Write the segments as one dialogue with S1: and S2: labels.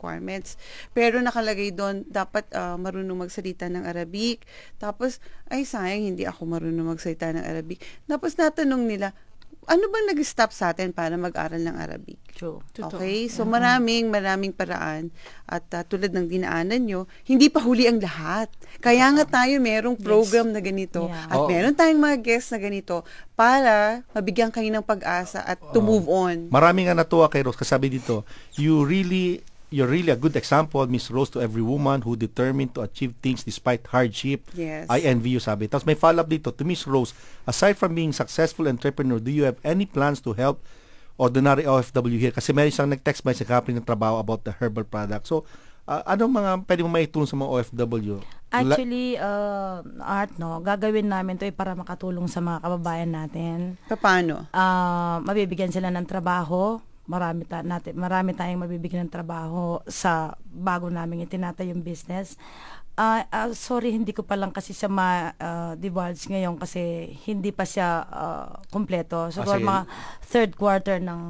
S1: requirements. Pero nakalagay doon, dapat uh, marunong magsalita ng Arabic. Tapos, ay sayang, hindi ako marunong magsalita ng Arabic. Tapos natanong nila, ano bang nag-stop sa atin para mag-aral ng Arabic? True. Okay? So, maraming, maraming paraan. At uh, tulad ng dinaanan nyo, hindi pa huli ang lahat. Kaya nga tayo merong program yes. na ganito. Yeah. At oh. meron tayong mga guests na ganito para mabigyan kayo ng pag-asa at to oh. move on.
S2: Maraming nga natuwa kay Rose. Kasabi dito, you really you're really a good example, Miss Rose, to every woman who determined to achieve things despite hardship. Yes. I envy you, sabi. Tapos may follow-up dito to Miss Rose. Aside from being successful entrepreneur, do you have any plans to help ordinary OFW here? Kasi may isang nag-text message kapag ng trabaho about the herbal product. So, uh, ah, anong mga pwede mo maitulong sa mga OFW? Actually,
S3: uh, art, no, gagawin namin to eh para makatulong sa mga kababayan natin. Paano? Uh, ah, mabibigyan sila ng trabaho marami, ta, natin, marami tayong mabibigyan ng trabaho sa bago naming itinatay yung business. Uh, uh, sorry, hindi ko pa lang kasi siya ma-divulge ah, ngayon kasi hindi pa siya uh, kompleto. Siguro so, mga third quarter ng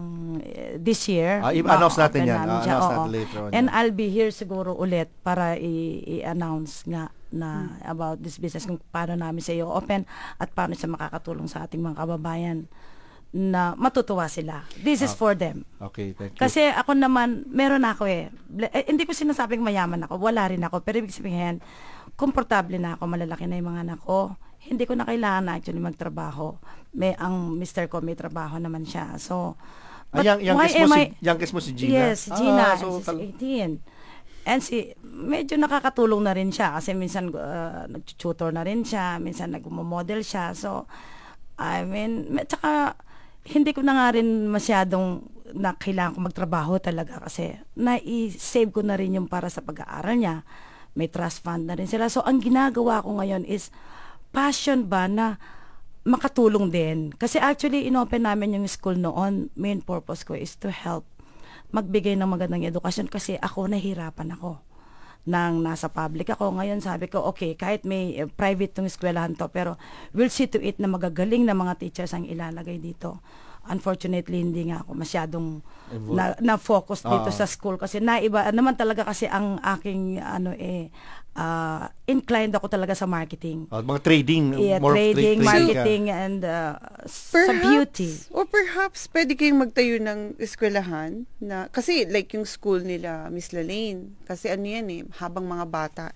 S3: uh, this year. Uh, i-announce natin yan. Uh, siya, announce natin later on. And yan. I'll be here siguro ulit para i-announce nga na hmm. about this business kung paano namin siya i-open at paano siya makakatulong sa ating mga kababayan na matutuwa sila. This is ah, for them. Okay, thank you. Kasi ako naman, meron ako eh. eh hindi ko sinasabing mayaman ako, wala rin ako. Pero ibig sabihin, komportable na ako, malalaki na yung mga anak ko. Hindi ko na kailangan na actually magtrabaho. May, ang mister ko, may trabaho naman siya. So, ah, but ah, young, youngest, mo I, si,
S2: youngest mo si Gina? Yes, si ah, Gina. Ah, so, is
S3: 18. And si, medyo nakakatulong na rin siya kasi minsan uh, nag-tutor na rin siya, minsan nag-model siya. So, I mean, tsaka hindi ko na nga rin masyadong na kailangan ko magtrabaho talaga kasi na-save ko na rin yung para sa pag-aaral niya. May trust fund na rin sila. So, ang ginagawa ko ngayon is passion ba na makatulong din. Kasi actually, inopen namin yung school noon. Main purpose ko is to help magbigay ng magandang edukasyon kasi ako nahirapan ako nang nasa public ako. Ngayon sabi ko, okay, kahit may eh, private tong eskwelahan to, pero we'll see to it na magagaling na mga teachers ang ilalagay dito unfortunately hindi nga ako masyadong na, na focus dito uh sa school kasi naiba naman talaga kasi ang aking ano eh uh, inclined ako talaga sa marketing.
S2: Uh, mga trading, yeah, more trading, trading, marketing
S3: so, and uh, perhaps, sa beauty. Or
S1: perhaps pwede kayong magtayo ng eskwelahan na kasi like yung school nila Miss Lalaine kasi ano yan eh habang mga bata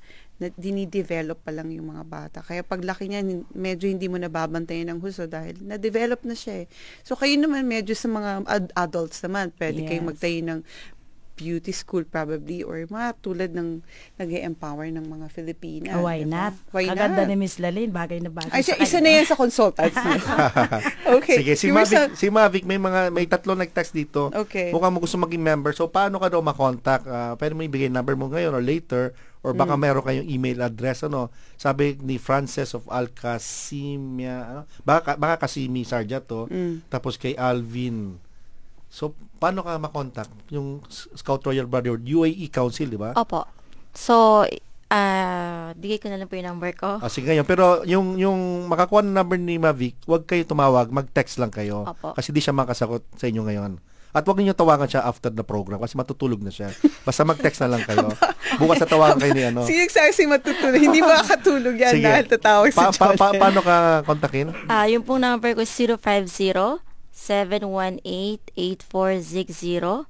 S1: na dinidevelop pa lang yung mga bata. Kaya paglaki niya, medyo hindi mo nababantayan ng huso dahil na-develop na siya eh. So kayo naman medyo sa mga ad- adults naman, pwede yes. kayong magtayo ng beauty school probably or mga tulad ng nag empower ng mga Filipina. Oh, why diba? not? Why Kaganda not? ni Miss
S3: Lalin, bagay na bagay. Ay, siya, isa na yan sa consultants
S2: okay. Sige, si Mavic, sa... si Mavic, may mga, may tatlo nag-text dito. Okay. Mukhang mo gusto maging member. So, paano ka daw makontakt? Uh, ah, pwede mo ibigay number mo ngayon or later or baka mm. meron kayong email address ano sabi ni Frances of Alcasimia ano baka baka kasi mi Sarja to oh. mm. tapos kay Alvin so paano ka makontak yung Scout Royal Brotherhood UAE Council di ba
S4: Opo so Ah, uh, bigay ko na lang po yung number ko. Ah,
S2: sige ngayon. Pero yung, yung makakuha ng number ni Mavic, huwag kayo tumawag, mag-text lang kayo. Opo. Kasi di siya makasagot sa inyo ngayon. At huwag niyo tawagan siya after the program kasi matutulog na siya. Basta mag-text na lang kayo. Bukas sa tawagan kayo ni ano. Sige,
S4: sexy matutulog. Hindi ba katulog yan
S2: Sige. dahil tatawag si pa, pa, Paano ka kontakin?
S4: Ah, uh, yung pong number ko 050 718-8460.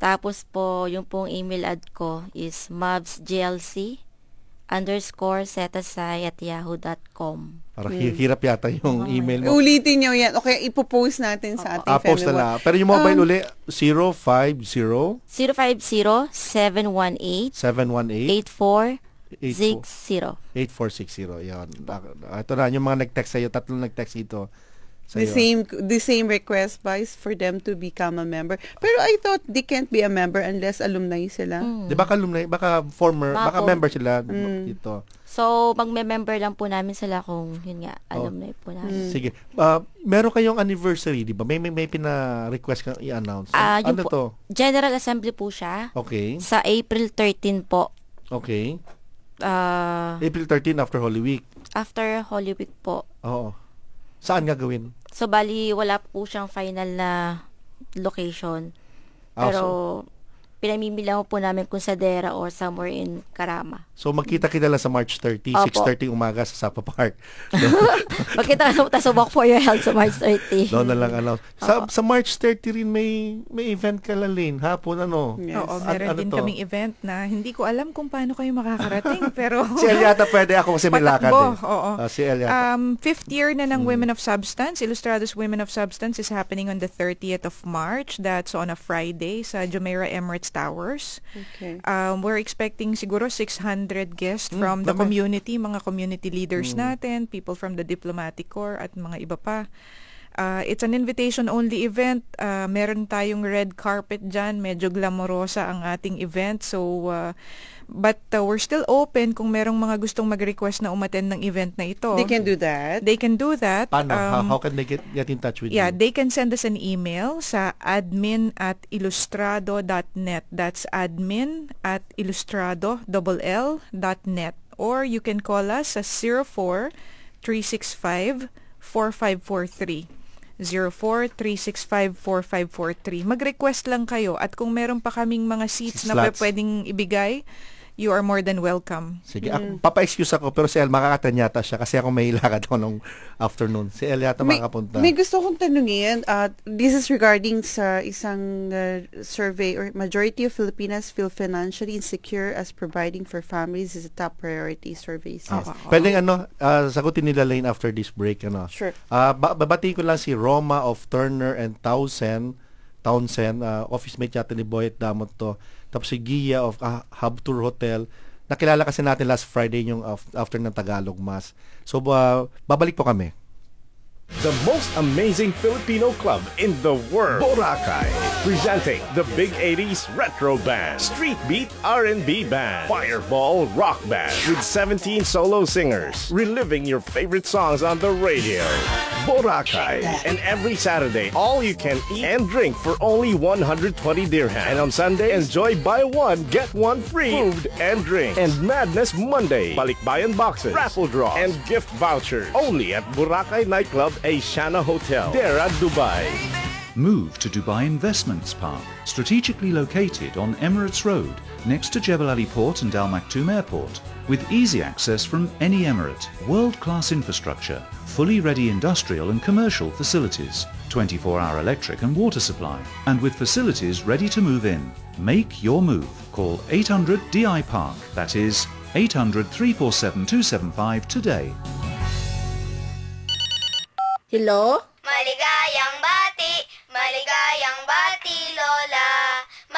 S4: Tapos po, yung pong email ad ko is mavsjlc underscore setasay at yahoo.com. Parang hmm.
S2: hirap yata yung oh, email mo.
S4: Ulitin niyo yan. Okay, ipopost natin sa ating ah, post na lang. Pero yung mobile um, uli,
S2: 050?
S4: 050-718-718-8460.
S2: 8460. Yan. Ah, ito na, yung mga nag-text sa'yo, tatlong nag-text ito The same
S4: the same
S1: request by for them to become a member. Pero I thought they can't be a member unless alumni sila.
S4: Mm. 'Di
S2: ba alumni, baka former, baka, baka member sila mm. ito.
S4: So, magme-member lang po namin sila kung yun nga, oh. alumni po namin. Mm. Sige.
S2: Uh, meron kayong anniversary, 'di ba? May may, may pina-request kang i-announce. Uh, ano po, to?
S4: General Assembly po siya.
S2: Okay. Sa
S4: April 13 po. Okay. Uh,
S2: April 13 after Holy Week.
S4: After Holy Week po.
S2: Oo. Saan gagawin?
S4: So, bali, wala po siyang final na location. Ah, Pero, oh, pinamimila po namin kung sa Dera or somewhere in Karama. So magkita
S2: kita lang sa March 30, 6.30 umaga sa Sapa Park. magkita ka na sa Walk for Your Health sa March 30. Doon na lang ano. Sa, sa March 30 rin may may event ka lalin. Hapon ano? Yes. Oo, meron ano din to? kaming
S5: event na hindi ko alam kung paano kayo makakarating. pero Si Eliata
S2: pwede ako kasi may lakad. Eh. Oo. Uh, si Eliata.
S5: Um, fifth year na ng hmm. Women of Substance, Illustrados Women of Substance is happening on the 30th of March. That's on a Friday sa Jumeirah Emirates guest towers. Okay. Um, we're expecting siguro 600 guests mm, from the community, mga community leaders mm. natin, people from the diplomatic corps at mga iba pa. Uh, it's an invitation-only event. Uh, meron tayong red carpet dyan. Medyo glamorosa ang ating event. So, uh, but uh, we're still open kung merong mga gustong mag-request na umattend ng event na ito. They can do that? They can do that. Paano? Um, how, how
S2: can they get, get in touch with yeah,
S5: you? Yeah, they can send us an email sa admin at ilustrado.net. That's admin at ilustrado, double L, dot net. Or you can call us sa 04 365 4543. 0965454543. Mag-request lang kayo at kung meron pa kaming mga seats Slots. na pwedeng ibigay, you are more than welcome. Sige, mm.
S2: papa-excuse ako pero si El makakatanya yata siya kasi ako may lakad ako nung afternoon. Si El yata may, makakapunta. May
S5: gusto kong tanungin. Uh,
S1: this is regarding sa isang uh, survey or majority of Filipinas feel financially insecure as providing for families is a top priority survey. Ah. Wow. Pwedeng
S2: ano, uh, sagutin nila lane after this break. Ano. Sure. Uh, babatiin ko lang si Roma of Turner and Townsend Townsend, uh, ah, office mate yata ni Boyet Damot to tapos si Gia of uh, Hub Tour Hotel. Nakilala kasi natin last Friday yung after ng Tagalog Mass. So, uh, babalik po kami. The most amazing Filipino club in the world, Boracay, presenting the Big 80s Retro Band, Street Beat R&B Band, Fireball Rock Band, with 17 solo singers, reliving your favorite songs on the radio. Boracay. And every Saturday, all you can eat and drink for only 120 dirham. And on Sunday, enjoy buy one, get one free food and drink. And Madness Monday, balikbayan boxes, raffle draws, and gift vouchers. Only at Boracay Nightclub, Aishana Hotel, Dera, Dubai
S5: move to Dubai Investments Park, strategically located on Emirates Road next to Jebel Ali Port and Al Maktoum Airport, with easy access from any Emirate, world-class infrastructure, fully ready industrial and commercial facilities, 24-hour electric and water supply, and with facilities ready to move in. Make your move. Call 800-DI Park, that is 800-347-275 today.
S4: Hello?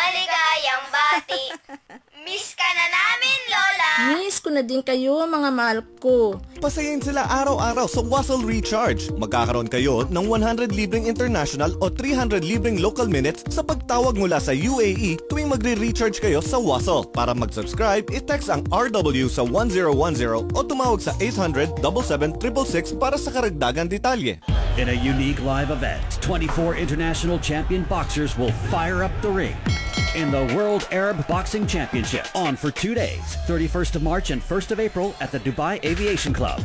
S4: maligayang bati. Miss ka na namin, Lola! Miss ko na din kayo, mga mahal ko.
S2: Pasayin sila araw-araw sa Wasl Recharge. Magkakaroon kayo ng 100 libreng international o 300 libreng local minutes sa pagtawag mula sa UAE tuwing magre-recharge kayo sa Wasl. Para mag-subscribe, i-text ang RW sa 1010 o tumawag sa 800
S3: 7766 para sa karagdagan detalye. In a unique live event, 24 international champion boxers will fire up the ring in the World Arab Boxing Championship on for two days, 31st of March and 1st of April at the Dubai Aviation Club.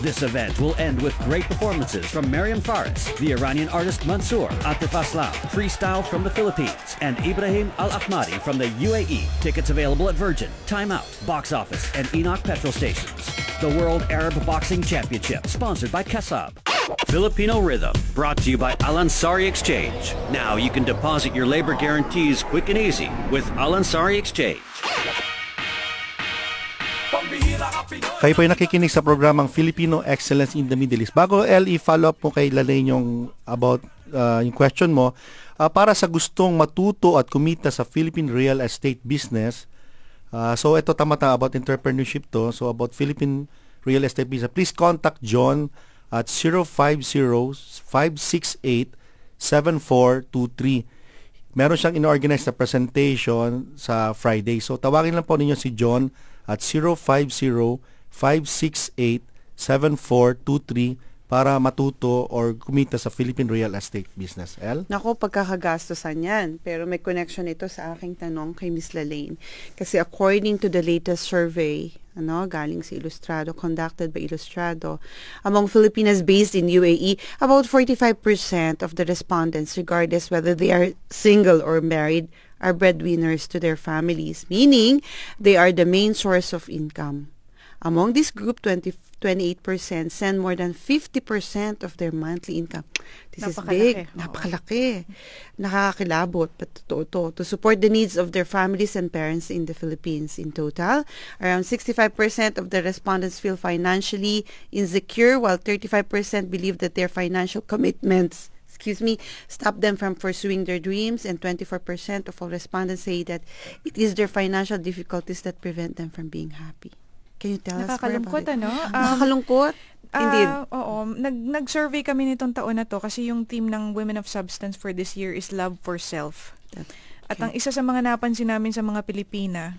S3: This event will end with great performances from Mariam Faris, the Iranian artist Mansour Atif Aslam, freestyle from the Philippines, and Ibrahim Al-Ahmadi from the UAE. Tickets available at Virgin, Time Out, Box Office, and Enoch petrol stations. The World Arab Boxing Championship, sponsored by Kasab. Filipino Rhythm, brought to you by Alansari Exchange. Now you can deposit your labor guarantees quick and easy with Alansari Exchange.
S2: Kayo po ay nakikinig sa programang Filipino Excellence in the Middle East. Bago, LE, follow up mo kay Lalain yung about uh, yung question mo. Uh, para sa gustong matuto at kumita sa Philippine real estate business, uh, so ito tama-tama about entrepreneurship to. So about Philippine real estate business. Please contact John at 050-568-7423. Meron siyang inorganize na presentation sa Friday. So tawagin lang po ninyo si John at 050-568-7423 para matuto or kumita sa Philippine real estate business? El?
S1: Nako, pagkakagastosan yan. Pero may connection ito sa aking tanong kay Ms. Lalaine. Kasi according to the latest survey, ano, galing si Ilustrado, conducted by Ilustrado, among Filipinas based in UAE, about 45% of the respondents, regardless whether they are single or married, are breadwinners to their families, meaning they are the main source of income. Among this group, 20, 28% send more than 50% of their monthly income. This Napakalaki. is big. Napakalaki. Nakakakilabot, but totoo to, to support the needs of their families and parents in the Philippines. In total, around 65% of the respondents feel financially insecure, while 35% believe that their financial commitments excuse me, stop them from pursuing their dreams, and 24% of all respondents say that it is their financial difficulties that prevent them from being happy. Can you tell Nakakalungkot, us more about it? ano? Um, Nakakalungkot?
S5: Uh, Oo. Nag, nag-survey kami nitong taon na to kasi yung team ng Women of Substance for this year is Love for Self. Okay. At ang isa sa mga napansin namin sa mga Pilipina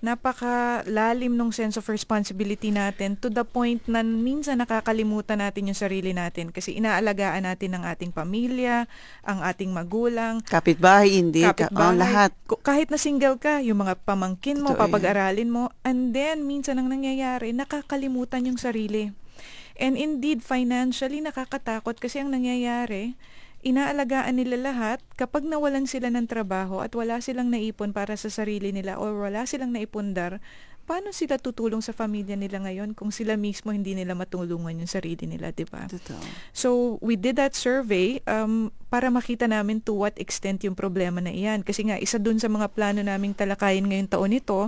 S5: napakalalim nung sense of responsibility natin to the point na minsan nakakalimutan natin yung sarili natin kasi inaalagaan natin ang ating pamilya, ang ating magulang.
S1: Kapitbahay, hindi. Kapitbahay. Oh, lahat.
S5: Kahit na single ka, yung mga pamangkin mo, Ito, papag-aralin mo. And then, minsan ang nangyayari, nakakalimutan yung sarili. And indeed, financially, nakakatakot kasi ang nangyayari, inaalagaan nila lahat kapag nawalan sila ng trabaho at wala silang naipon para sa sarili nila o wala silang naipundar, paano sila tutulong sa pamilya nila ngayon kung sila mismo hindi nila matulungan yung sarili nila, di ba? So, we did that survey um, para makita namin to what extent yung problema na iyan. Kasi nga, isa dun sa mga plano naming talakayin ngayong taon ito,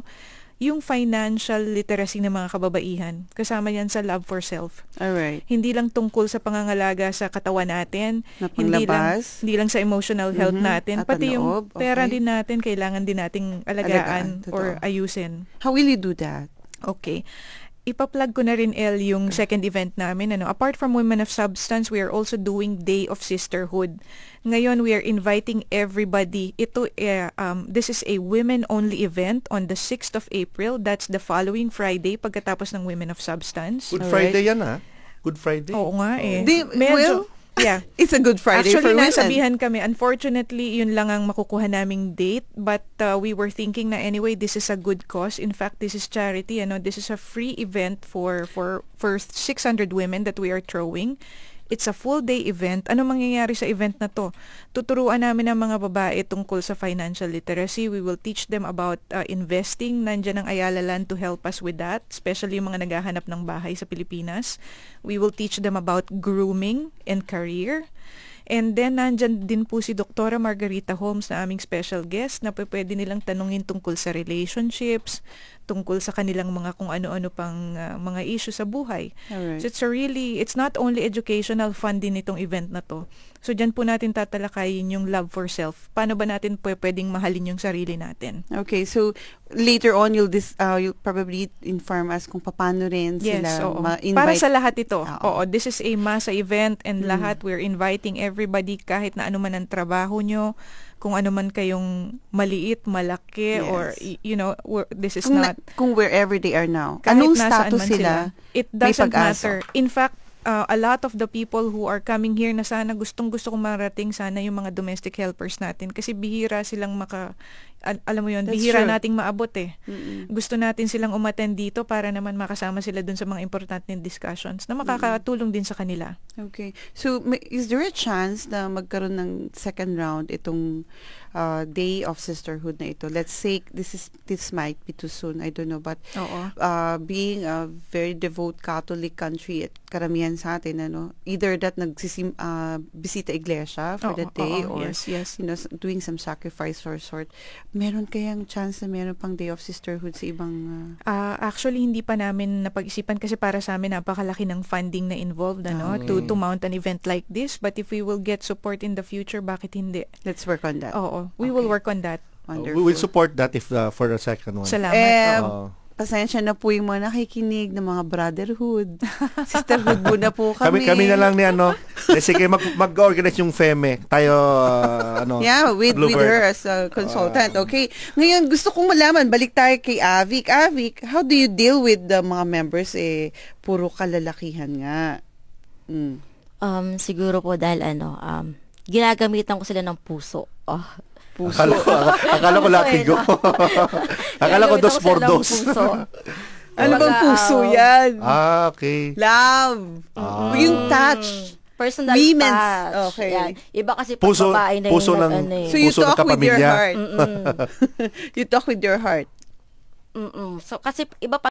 S5: yung financial literacy ng mga kababaihan. Kasama yan sa love for self. Alright. Hindi lang tungkol sa pangangalaga sa katawan natin, na hindi lang, hindi lang sa emotional mhm. health mm-hmm. natin, At pati yung okay. pera din natin, kailangan din nating alagaan, alagaan or ayusin. How will you do that? Okay ipa-plug ko na rin, El, yung second event namin. Ano? Apart from Women of Substance, we are also doing Day of Sisterhood. Ngayon, we are inviting everybody. Ito, uh, um, this is a women-only event on the 6th of April. That's the following Friday pagkatapos ng Women of Substance. Good Friday
S2: yan, ah Good Friday. Oo nga eh. Di, well, Yeah. It's a Good Friday Actually, for women. Actually,
S5: nasabihan kami. Unfortunately, yun lang ang makukuha naming date. But uh, we were thinking na anyway, this is a good cause. In fact, this is charity. You know, this is a free event for, for, for 600 women that we are throwing. It's a full day event. Ano mangyayari sa event na to? Tuturuan namin ang mga babae tungkol sa financial literacy. We will teach them about uh, investing. Nandiyan ang Ayala Land to help us with that, especially yung mga naghahanap ng bahay sa Pilipinas. We will teach them about grooming and career. And then, nandyan din po si Dr. Margarita Holmes na aming special guest na pwede nilang tanungin tungkol sa relationships, tungkol sa kanilang mga kung ano-ano pang uh, mga issue sa buhay. Alright. So it's a really, it's not only educational fun din itong event na to. So diyan po natin tatalakayin yung love for self. Paano ba natin pwedeng mahalin yung sarili natin?
S1: Okay, so later on you'll this uh, you'll probably inform us kung paano rin yes, sila oo. ma-invite. Para sa
S5: lahat ito. Ah, oo. oo, this is a masa event and mm. lahat we're inviting everybody kahit na anuman ang trabaho nyo, kung ano man kayong maliit, malaki yes. or you know, this is kung not
S1: na, kung wherever
S5: they are now. Kahit anong status sila, sila, it doesn't matter. In fact, uh, a lot of the people who are coming here na sana gustong gusto kong marating sana yung mga domestic helpers natin kasi bihira silang maka al- alam mo yun, bihira true. nating maabot eh. Mm-mm. Gusto natin silang umattend dito para naman makasama sila dun sa mga importanteng discussions na makakatulong Mm-mm. din sa kanila.
S1: Okay. So, is there a chance na magkaroon ng second round itong uh, day of sisterhood na ito? Let's say, this is this might be too soon, I don't know, but Oo. Uh, being a very devout Catholic country at karamihan sa atin, ano, either that nagsisim, uh, bisita iglesia for Oo, the day oo, or yes, yes. you know doing some sacrifice or sort Meron kayang chance na meron pang day of sisterhood sa ibang...
S5: Uh... Uh, actually, hindi pa namin napag-isipan kasi para sa amin napakalaki ng funding na involved ano, ah, okay. to, to mount an event like this. But if we will get support in the future, bakit hindi? Let's work on that. Oo. We okay. will work on that. Wonderful. We
S2: will support that if uh, for the second one. Salamat. Um, uh,
S1: pasensya na po yung mga nakikinig ng mga brotherhood. Sisterhood po na po kami. kami. Kami na lang
S2: ni ano. Eh, sige, mag, mag-organize yung FEME. Tayo, uh, ano. Yeah, with, with her
S1: as a consultant. Uh, okay. Ngayon, gusto kong malaman, balik tayo kay Avic. Avic, how do you deal with the mga members? Eh, puro kalalakihan
S4: nga. Mm. Um, siguro po dahil ano, um, ginagamitan ko sila ng puso. Oh Puso. Akala ko, akala ko ano
S2: akala ko dos for dos. Ano bang puso um, yan? Ah, okay.
S4: Love. Ah. Yung touch. Personal Women's. touch. Okay. Yan. Iba kasi pag puso,
S1: babae na puso yung ng, ano eh. So you puso talk with your heart. you talk with your heart. Mm-mm. So kasi iba pa